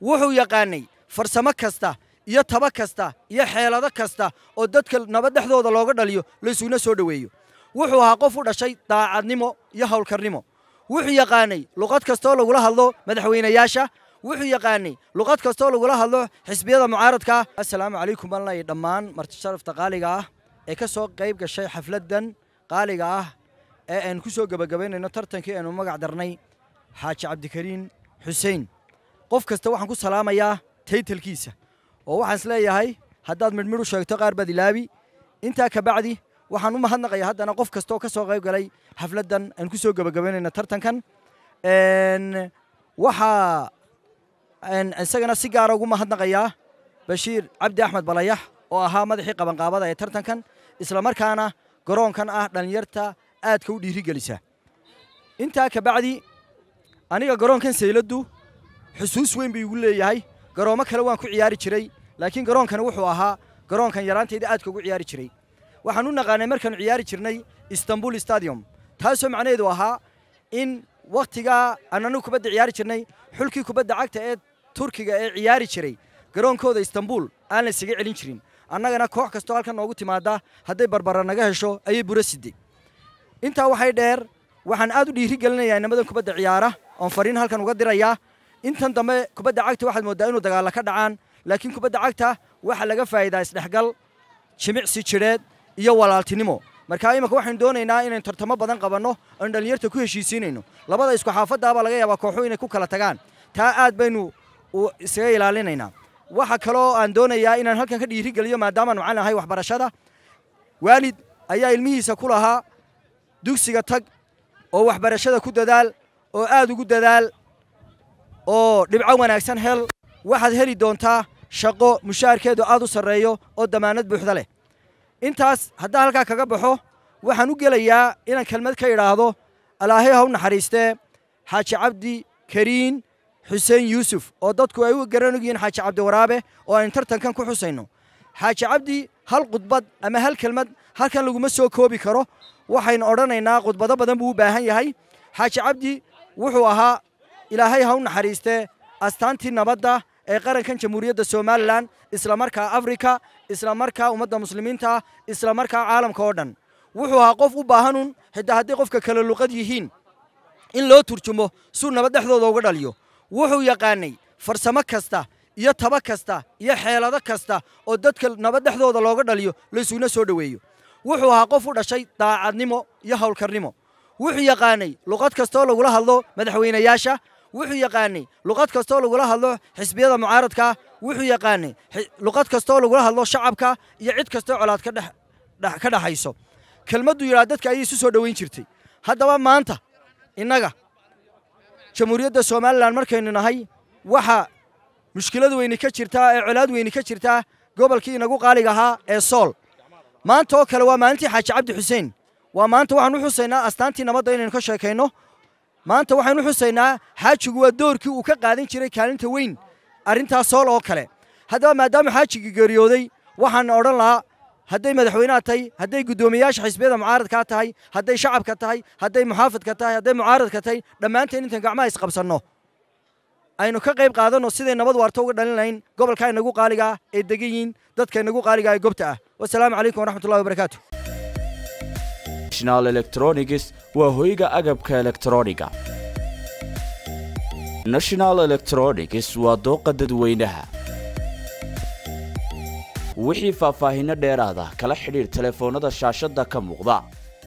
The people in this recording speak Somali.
wuxuu yaqaanay farsamo kasta iyo taba kasta iyo xeelado kasta oo dadka nabad dhexdooda looga dhaliyo laysuguna soo dhoweeyo wuxuu ahaa qof u dhashay daacadnimo iyo howlkarnimo wuxuu yaqaanay luqad kastaoo lagula hadlo madaxweynayaasha wuxuu yaqaanay luqad kastaoo lagula hadlo xisbiyada mucaaradka ah assalaamu calaykum alnay dhammaan marti sharafta qaaliga ah ee ka soo qayb gashay xafladdan qaaliga ah ee aynu ku soo gebagabaynayno tartankii aynu magac darnay xaaji cabdikariin xuseen qof kasta waxaan ku salaamayaa taytalkiisa oo waxaan isleeyahay haddaad midhmidh u sheegto qaar baad ilaabi intaa kabacdi waxaan u mahadnaqaya haddana qof kastaoo ka soo qayb galay xafladdan aan ku soo gebagabaynayna tartankan waxaa isagana si gaara ugu mahadnaqayaa bashiir cabdi axmed balayax oo ahaa madaxii qabanqaabada ee tartankan islamarkaana garoonkan ah dhallinyarta aadka u dhiirigelisa intaa kabacdi aniga garoonkan sayladdu xusuus weyn buu igu leeyahay garoommo kale waan ku ciyaari jiray laakiin garoonkana wuxuu ahaa garoonkan yaraantayda aadka ugu ciyaari jiray waxaan u naqaanay markaanu ciyaari jirnay istanbul stadium taasoo macnaheedu ahaa in wakhtigaa aan kubadda ciyaari jirnay xulkii kubadda cagta ee turkiga ee ciyaari jiray garoonkooda istanbul aan la isaga celin jirin annagana koox kastoo halkan noogu timaada hadday barbara naga hesho ayay bura intaa waxay dheer waxaan aad u dhiiri gelinayaa nimadan kubadda ciyaara oon fariin halkan uga dirayaa intan dambe kubadda cagta waxaad moodaa inuu dagaalla ka dhacaan laakiin kubadda cagta waxaa laga faa'iidaa isdhexgal jimicsi jireed iyo walaaltinimo markaa imanka waxaynu doonaynaa inaynu tartamo badan qabanno aynu dhallinyarta ku heshiisiinayno labada isku xaafaddaabaa laga yaabaa kooxuhu inay ku kala tagaan taa aad baynu isaga ilaalinaynaa waxa kaloo aan doonayaa inaan halkan ka dhiirigeliyo maadaamaan macalin ahay waxbarashada waalid ayaa ilmihiisa ku lahaa dugsiga tag oo waxbarashada ku dadaal oo aad ugu dadaal oo dhibco wanaagsan hel waxaad heli doontaa shaqo mushaharkeedu aad u sarreeyo oo damaanad buuxda leh intaas haddaa halkaa kaga baxo waxaan u gelayaa inaan kelmad ka idhaahdo alaahay ha u naxariistee xaaji cabdi kariin xuseen yuusuf oo dadku ay u garanug yihiin xaaji cabdi waraabe oo aynu tartankan ku xusayno xaaji cabdi hal khudbad ama hal kelmad halkan laguma soo koobi karo waxaynu odhanaynaa khudbado badan buu u baahan yahay xaaji cabdi wuxuu ahaa ilaahay ha u naxariistee astaantii nabadda ee qarankan jamhuuriyadda somalilan isla markaa afrika isla markaa ummadda muslimiinta ah isla markaa caalamka oo dhan wuxuu ahaa qof u baahanun xitaa haddii qofka kale luqad yihiin in loo turjumo suu nabad dhexdooda uga dhaliyo wuxuu yaqaanay farsamo kasta iyo taba kasta iyo xeelado kasta oo dadka nabad dhexdooda looga dhaliyo laysuuna soo dhoweeyo wuxuu ahaa qof u dhashay daacadnimo iyo howlkarnimo wuxuu yaqaanay luqad kastaoo lagula hadlo madaxweynayaasha wuxuu yaqaanay luqad kastoo lagula hadlo xisbiyada mucaaradka wuxuu yaqaanay luqad kastoo lagula hadlo shacabka iyo cid kastoo colaad ka dhexayso kelmadduu yidhaha dadka ayay isu soo dhoweyn jirtay haddaba maanta innaga jamhuuriyadda somalilan markaynu nahay waxa mushkilad weyni ka jirtaa ee colaad weyni ka jirtaa gobolkii inagu qaaliga ahaa ee sool maanta oo kale waa maalintii xaaji cabdi xuseen waa maanta waxaan u xusaynaa astaantii nabadda inaynu ka sheekayno maanta waxaanu xusaynaa xaajigu waa doorkii uu ka qaadan jiray kaalinta weyn arrintaas oo kale haddaba maadaama xaajigii geeriyooday waxaan odhan lahaa hadday madaxweyneha tahay hadday guddoomiyaasha xisbiyada mucaaradkaa tahay hadday shacabka tahay hadday muxaafadka tahay hadday mucaaradka tahay dhammaanteen intaan gacmaha isqabsanno aynu ka qayb qaadanno siday nabad waarto uga dhalin lahayn gobolkaa inagu qaaliga ah ee degan yihiin dadka inagu qaaliga ah ee gobta ah wasalaamu calaykum waraxmatullahi wabarakaatu national electronics waa hoyga agabka elektroniga national electronics waa dooqa dadweynaha wixii faahfaahinno dheeraada kala xidhiir telefoonnada shaashadda ka muuqda